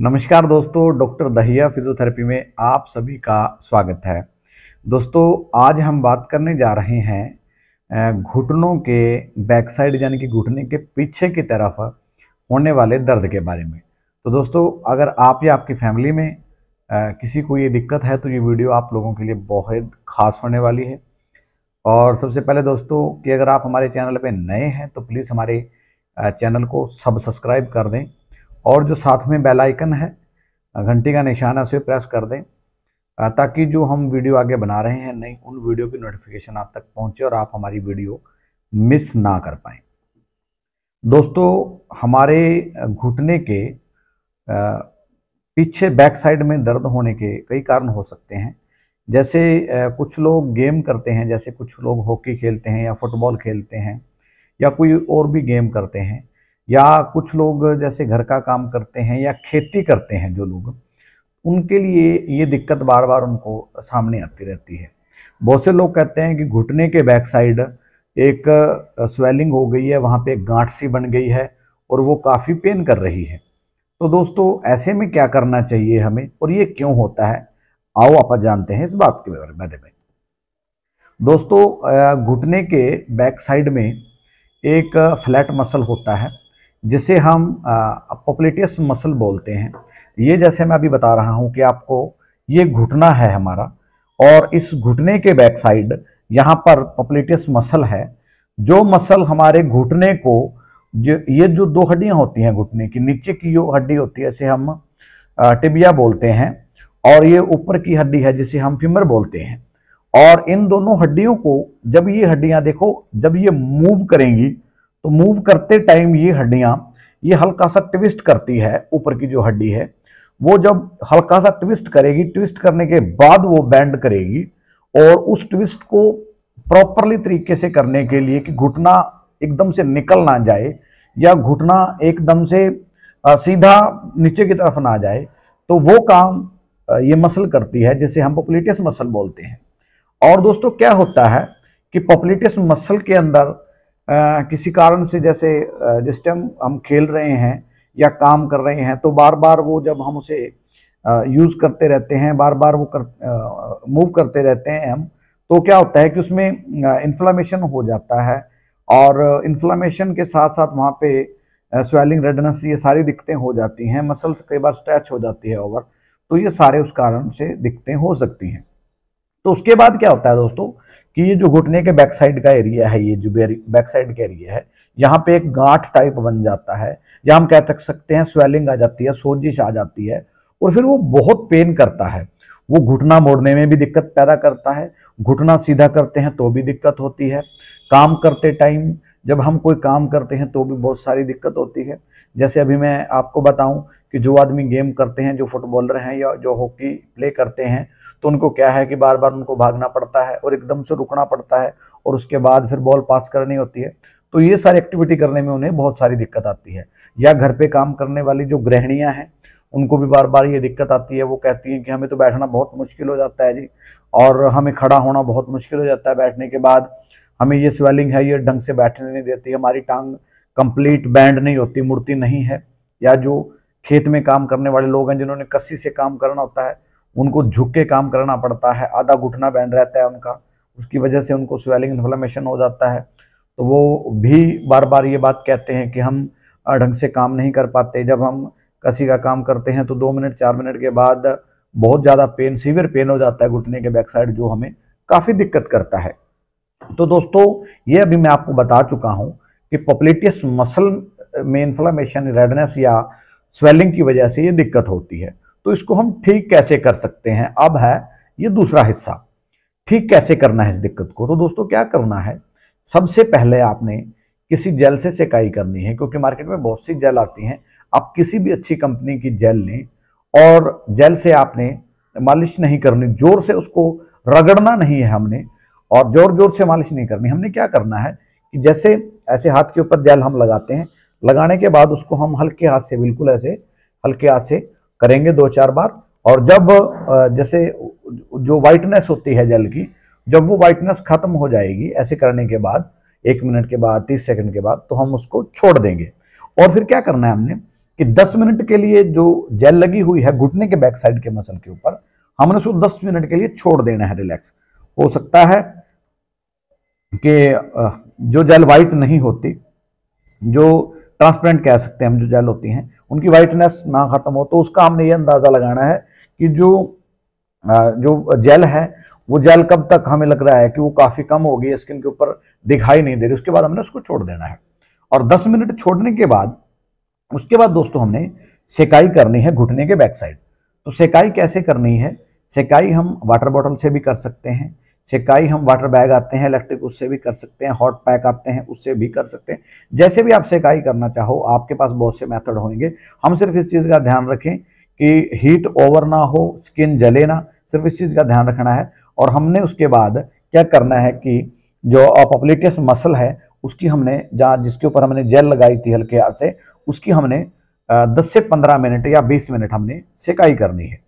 नमस्कार दोस्तों doctor Dahiya physiotherapy में आप सभी का स्वागत है दोस्तों आज हम बात करने जा रहे हैं घुटनों के बैक साइड यानी कि घुटने के पीछे की तरफ होने वाले दर्द के बारे में तो दोस्तों अगर आप या आपकी फैमिली में किसी को ये दिक्कत है तो ये वीडियो आप लोगों के लिए बहुत ख़ास होने वाली है और सबसे पहले दोस्तों कि अगर आप हमारे चैनल पर नए हैं तो प्लीज़ हमारे चैनल को सब सब्सक्राइब कर दें और जो साथ में बेल आइकन है घंटी का निशान है उसे प्रेस कर दें ताकि जो हम वीडियो आगे बना रहे हैं नहीं उन वीडियो की नोटिफिकेशन आप तक पहुंचे और आप हमारी वीडियो मिस ना कर पाए दोस्तों हमारे घुटने के पीछे बैक साइड में दर्द होने के कई कारण हो सकते हैं जैसे कुछ लोग गेम करते हैं जैसे कुछ लोग हॉकी खेलते हैं या फुटबॉल खेलते हैं या कोई और भी गेम करते हैं या कुछ लोग जैसे घर का काम करते हैं या खेती करते हैं जो लोग उनके लिए ये दिक्कत बार बार उनको सामने आती रहती है बहुत से लोग कहते हैं कि घुटने के बैक साइड एक स्वेलिंग हो गई है वहाँ पे एक गांठ सी बन गई है और वो काफ़ी पेन कर रही है तो दोस्तों ऐसे में क्या करना चाहिए हमें और ये क्यों होता है आओ आप जानते हैं इस बात के बारे में दोस्तों घुटने के बैक साइड में एक फ्लैट मसल होता है जिसे हम पॉपुलेटियस मसल बोलते हैं ये जैसे मैं अभी बता रहा हूँ कि आपको ये घुटना है हमारा और इस घुटने के बैक साइड यहाँ पर पॉपुलेटियस मसल है जो मसल हमारे घुटने को जो ये जो दो हड्डियाँ होती हैं घुटने की नीचे की जो हड्डी होती है इसे हम टिबिया बोलते हैं और ये ऊपर की हड्डी है जिसे हम फिमर बोलते हैं और इन दोनों हड्डियों को जब ये हड्डियाँ देखो जब ये मूव करेंगी तो मूव करते टाइम ये हड्डियाँ ये हल्का सा ट्विस्ट करती है ऊपर की जो हड्डी है वो जब हल्का सा ट्विस्ट करेगी ट्विस्ट करने के बाद वो बैंड करेगी और उस ट्विस्ट को प्रॉपरली तरीके से करने के लिए कि घुटना एकदम से निकल ना जाए या घुटना एकदम से सीधा नीचे की तरफ ना जाए तो वो काम ये मसल करती है जिसे हम पॉपुलेटियस मसल बोलते हैं और दोस्तों क्या होता है कि पॉपुलेटियस मसल के अंदर आ, किसी कारण से जैसे जिस टाइम हम खेल रहे हैं या काम कर रहे हैं तो बार बार वो जब हम उसे यूज़ करते रहते हैं बार बार वो कर मूव करते रहते हैं हम तो क्या होता है कि उसमें इन्फ्लामेशन हो जाता है और इन्फ्लामेशन के साथ साथ वहाँ पे स्वेलिंग रेडनेस ये सारी दिक्कतें हो जाती हैं मसल्स कई बार स्ट्रेच हो जाती है ओवर तो ये सारे उस कारण से दिक्कतें हो सकती हैं तो उसके बाद क्या होता है दोस्तों कि ये जो घुटने के बैक साइड का एरिया है ये जो बैक साइड का एरिया है यहाँ पे एक गांठ टाइप बन जाता है या हम कह सकते हैं स्वेलिंग आ जाती है सोजिश आ जाती है और फिर वो बहुत पेन करता है वो घुटना मोड़ने में भी दिक्कत पैदा करता है घुटना सीधा करते हैं तो भी दिक्कत होती है काम करते टाइम जब हम कोई काम करते हैं तो भी बहुत सारी दिक्कत होती है जैसे अभी मैं आपको बताऊं कि जो आदमी गेम करते हैं जो फुटबॉलर हैं या जो हॉकी प्ले करते हैं तो उनको क्या है कि बार बार उनको भागना पड़ता है और एकदम से रुकना पड़ता है और उसके बाद फिर बॉल पास करनी होती है तो ये सारी एक्टिविटी करने में उन्हें बहुत सारी दिक्कत आती है या घर पे काम करने वाली जो गृहणियाँ हैं उनको भी बार बार ये दिक्कत आती है वो कहती हैं कि हमें तो बैठना बहुत मुश्किल हो जाता है जी और हमें खड़ा होना बहुत मुश्किल हो जाता है बैठने के बाद हमें ये स्वेलिंग है ये ढंग से बैठने नहीं देती हमारी टांग कंप्लीट बैंड नहीं होती मूर्ति नहीं है या जो खेत में काम करने वाले लोग हैं जिन्होंने कस्सी से काम करना होता है उनको झुक के काम करना पड़ता है आधा घुटना बैंड रहता है उनका उसकी वजह से उनको स्वेलिंग इन्फ्लामेशन हो जाता है तो वो भी बार बार ये बात कहते हैं कि हम ढंग से काम नहीं कर पाते जब हम कसी का काम करते हैं तो दो मिनट चार मिनट के बाद बहुत ज़्यादा पेन सीवियर पेन हो जाता है घुटने के बैक साइड जो हमें काफ़ी दिक्कत करता है तो दोस्तों ये अभी मैं आपको बता चुका हूँ कि पॉपुलेटियस मसल में इन्फ्लामेशन रेडनेस या स्वेलिंग की वजह से ये दिक्कत होती है तो इसको हम ठीक कैसे कर सकते हैं अब है ये दूसरा हिस्सा ठीक कैसे करना है इस दिक्कत को तो दोस्तों क्या करना है सबसे पहले आपने किसी जेल से सिकाई करनी है क्योंकि मार्केट में बहुत सी जेल आती हैं आप किसी भी अच्छी कंपनी की जेल लें और जेल से आपने मालिश नहीं करनी जोर से उसको रगड़ना नहीं है हमने और जोर जोर से मालिश नहीं करनी हमने क्या करना है कि जैसे ऐसे हाथ के ऊपर जेल हम लगाते हैं लगाने के बाद उसको हम हल्के हाथ से बिल्कुल ऐसे हल्के हाथ से करेंगे दो चार बार और जब जैसे जो वाइटनेस होती है जेल की जब वो वाइटनेस खत्म हो जाएगी ऐसे करने के बाद एक मिनट के बाद तीस सेकंड के बाद तो हम उसको छोड़ देंगे और फिर क्या करना है हमने कि दस मिनट के लिए जो जेल लगी हुई है घुटने के बैक साइड के मसल के ऊपर हमने उसको दस मिनट के लिए छोड़ देना है रिलैक्स हो सकता है कि जो जेल वाइट नहीं होती जो ट्रांसपेरेंट कह सकते हैं हम जो जेल होती हैं उनकी वाइटनेस ना ख़त्म हो तो उसका हमने ये अंदाज़ा लगाना है कि जो जो जेल है वो जेल कब तक हमें लग रहा है कि वो काफ़ी कम हो गई स्किन के ऊपर दिखाई नहीं दे रही उसके बाद हमने उसको छोड़ देना है और 10 मिनट छोड़ने के बाद उसके बाद दोस्तों हमने सेकाई करनी है घुटने के बैक साइड तो सेकाई कैसे करनी है सेकाई हम वाटर बॉटल से भी कर सकते हैं सेकाई हम वाटर बैग आते हैं इलेक्ट्रिक उससे भी कर सकते हैं हॉट पैक आते हैं उससे भी कर सकते हैं जैसे भी आप सेकाई करना चाहो आपके पास बहुत से मेथड होंगे हम सिर्फ इस चीज़ का ध्यान रखें कि हीट ओवर ना हो स्किन जले ना सिर्फ इस चीज़ का ध्यान रखना है और हमने उसके बाद क्या करना है कि जो पब्लिकस मसल है उसकी हमने जहाँ जिसके ऊपर हमने जेल लगाई थी हल्के हाथ से उसकी हमने दस से पंद्रह मिनट या बीस मिनट हमने सेकाई करनी है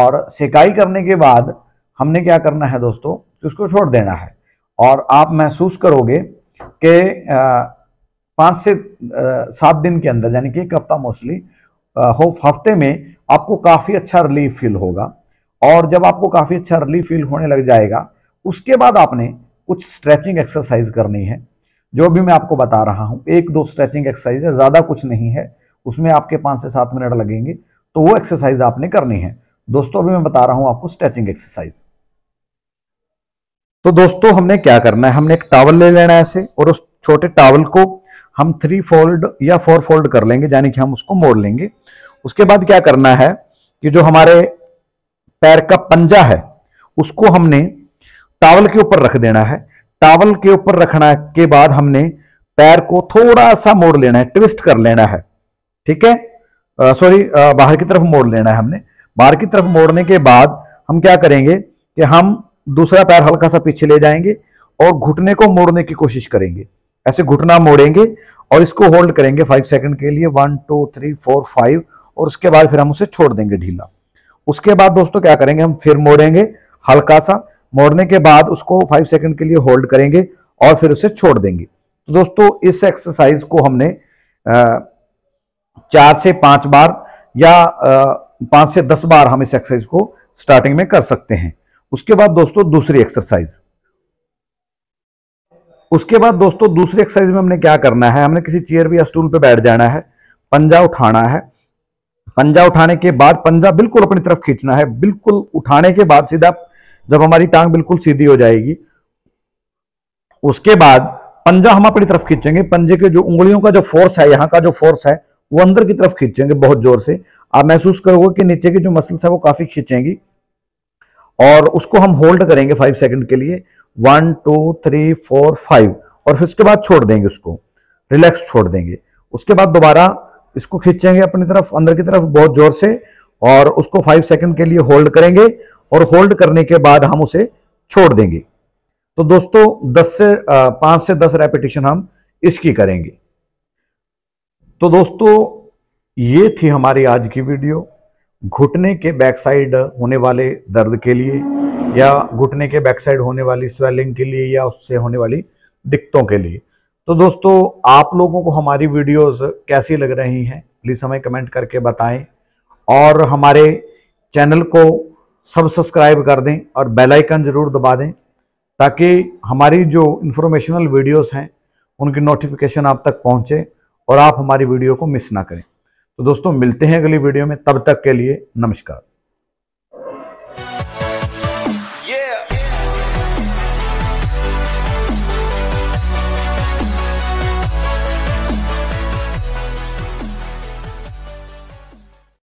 और सेकाई करने के बाद हमने क्या करना है दोस्तों कि उसको छोड़ देना है और आप महसूस करोगे कि पाँच से सात दिन के अंदर यानी कि एक हफ्ता मोस्टली होप हफ्ते में आपको काफ़ी अच्छा रिलीफ फील होगा और जब आपको काफ़ी अच्छा रिलीफ फील होने लग जाएगा उसके बाद आपने कुछ स्ट्रेचिंग एक्सरसाइज करनी है जो भी मैं आपको बता रहा हूँ एक दो स्ट्रेचिंग एक्सरसाइज है ज़्यादा कुछ नहीं है उसमें आपके पाँच से सात मिनट लगेंगे तो वो एक्सरसाइज आपने करनी है दोस्तों अभी मैं बता रहा हूँ आपको स्ट्रेचिंग एक्सरसाइज तो दोस्तों हमने क्या करना है हमने एक टावल ले लेना है ऐसे और उस छोटे टावल को हम थ्री फोल्ड या फोर फोल्ड कर लेंगे यानी कि हम उसको मोड़ लेंगे उसके बाद क्या करना है कि जो हमारे पैर का पंजा है उसको हमने टावल के ऊपर रख देना है टावल के ऊपर रखना के बाद हमने पैर को थोड़ा सा मोड़ लेना है ट्विस्ट कर लेना है ठीक है सॉरी बाहर की तरफ मोड़ लेना है हमने बाहर की तरफ मोड़ने के बाद हम क्या करेंगे कि हम दूसरा पैर हल्का सा पीछे ले जाएंगे और घुटने को मोड़ने की कोशिश करेंगे ऐसे घुटना मोड़ेंगे और इसको होल्ड करेंगे फाइव सेकंड के लिए one two three four five और उसके बाद फिर हम उसे छोड़ देंगे ढीला उसके बाद दोस्तों क्या करेंगे हम फिर मोड़ेंगे हल्का सा मोड़ने के बाद उसको फाइव सेकंड के लिए होल्ड करेंगे और फिर उसे छोड़ देंगे तो दोस्तों इस एक्सरसाइज को हमने चार से पांच बार या पांच से दस बार हम इस एक्सरसाइज को स्टार्टिंग में कर सकते हैं उसके बाद दोस्तों दूसरी एक्सरसाइज उसके बाद दोस्तों दूसरी एक्सरसाइज में हमने क्या करना है हमने किसी चेयर या स्टूल पर बैठ जाना है पंजा उठाना है पंजा उठाने के बाद पंजा बिल्कुल अपनी तरफ खींचना है बिल्कुल उठाने के बाद सीधा जब हमारी टांग बिल्कुल सीधी हो जाएगी उसके बाद पंजा हम अपनी तरफ खींचेंगे पंजे के जो उंगलियों का जो फोर्स है यहां का जो फोर्स है वो अंदर की तरफ खींचेंगे बहुत जोर से आप महसूस करोगे कि नीचे की जो मसल्स है वो काफी खींचेंगी और उसको हम होल्ड करेंगे फाइव सेकंड के लिए one two three four five और फिर उसके बाद छोड़ देंगे उसको रिलैक्स छोड़ देंगे उसके बाद दोबारा इसको खींचेंगे अपनी तरफ अंदर की तरफ बहुत जोर से और उसको फाइव सेकंड के लिए होल्ड करेंगे और होल्ड करने के बाद हम उसे छोड़ देंगे तो दोस्तों दस से पांच से दस रेपिटेशन हम इसकी करेंगे तो दोस्तों ये थी हमारी आज की वीडियो घुटने के बैक साइड होने वाले दर्द के लिए या घुटने के बैक साइड होने वाली स्वेलिंग के लिए या उससे होने वाली दिक्कतों के लिए तो दोस्तों आप लोगों को हमारी वीडियोस कैसी लग रही हैं प्लीज़ हमें कमेंट करके बताएं और हमारे चैनल को सब सब्सक्राइब कर दें और बेल आइकन ज़रूर दबा दें ताकि हमारी जो इन्फॉर्मेशनल वीडियोस हैं उनकी नोटिफिकेशन आप तक पहुंचे और आप हमारी वीडियो को मिस ना करें तो दोस्तों मिलते हैं अगली वीडियो में तब तक के लिए नमस्कार